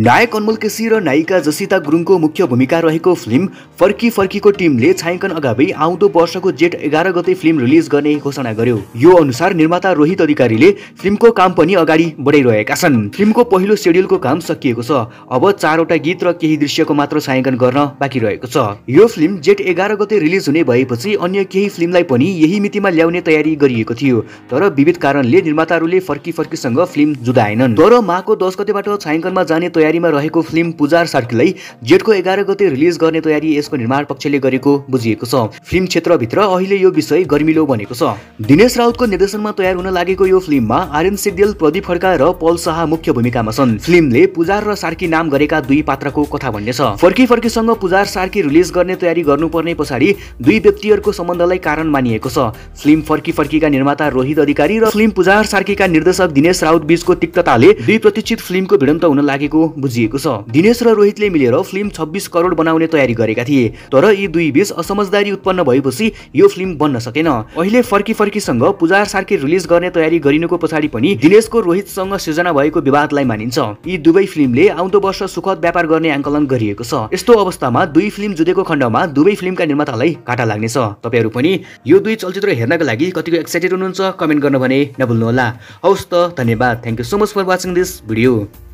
नायक अनमोल केसी र नायिका जसिता गुरुङको मुख्य भूमिका रहेको फिल्म फर्की फर्कीको टिमले छायाङ्कन अगावै आउँदो वर्षको जेठ एघार गते फिल्म रिलिज गर्ने घोषणा गर्यो यो अनुसार निर्माता रोहित अधिकारीले फिल्मको काम पनि अगाडि बढाइरहेका छन् फिल्मको पहिलो सेड्युलको काम सकिएको छ अब चारवटा गीत र केही दृश्यको मात्र छायाङ्कन गर्न बाँकी रहेको छ यो फिल्म जेठ एघार गते रिलिज हुने भएपछि अन्य केही फिल्मलाई पनि यही मितिमा ल्याउने तयारी गरिएको थियो तर विविध कारणले निर्माताहरूले फर्की फर्कीसँग फिल्म जुदाएनन् तर माको दस गतेबाट छायाङ्कनमा जाने तयारीमा रहेको फिल्म पुजार सार्कीलाई जेठको एघार गते रिलिज गर्ने तयारी यसको निर्माण पक्षले गरेको बुझिएको छ फिल्म क्षेत्रभित्र अहिले यो विषय गर्मिलो बनेको छ दिनेश राउतको निर्देशनमा तयार हुन लागेको यो फिल्ममा आर्यन सिग्देल प्रदीप खड्का र पल शाह मुख्य भूमिकामा छन् फिल्मले पुजार र सार्की नाम गरेका दुई पात्रको कथा भन्ने छ फर्की फर्कीसँग पुजार सार्की रिलिज गर्ने तयारी गर्नुपर्ने पछाडि दुई व्यक्तिहरूको सम्बन्धलाई कारण मानिएको छ फिल्म फर्की फर्कीका निर्माता रोहित अधिकारी र फिल्म पुजार सार्कीका निर्देशक दिनेश राउत बीचको तिक्तताले दुई प्रतिष्ठित फिल्मको भिडन्त हुन लागेको बुझिएको छ दिनेश र रोहितले मिलेर फिल्म छब्बिस करोड बनाउने तयारी गरेका थिए तर यी दुई बीच असमझदारी उत्पन्न भएपछि यो फिल्म बन्न सकेन अहिले फर्की फर्कीसँग पुजार सार्की रिलिज गर्ने तयारी गरिनुको पछाडि पनि दिनेशको रोहितसँग सृजना भएको विवादलाई मानिन्छ यी दुवै फिल्मले आउँदो वर्ष सुखद व्यापार गर्ने आङ्कलन गरिएको छ यस्तो अवस्थामा दुई फिल्म जुटेको खण्डमा दुवै फिल्मका निर्मातालाई घाटा लाग्नेछ तपाईँहरू पनि यो दुई चलचित्र हेर्नका लागि कतिको एक्साइटेड हुनुहुन्छ कमेन्ट गर्न भने नभुल्नुहोला हवस् त धन्यवाद thank you so much for watching this video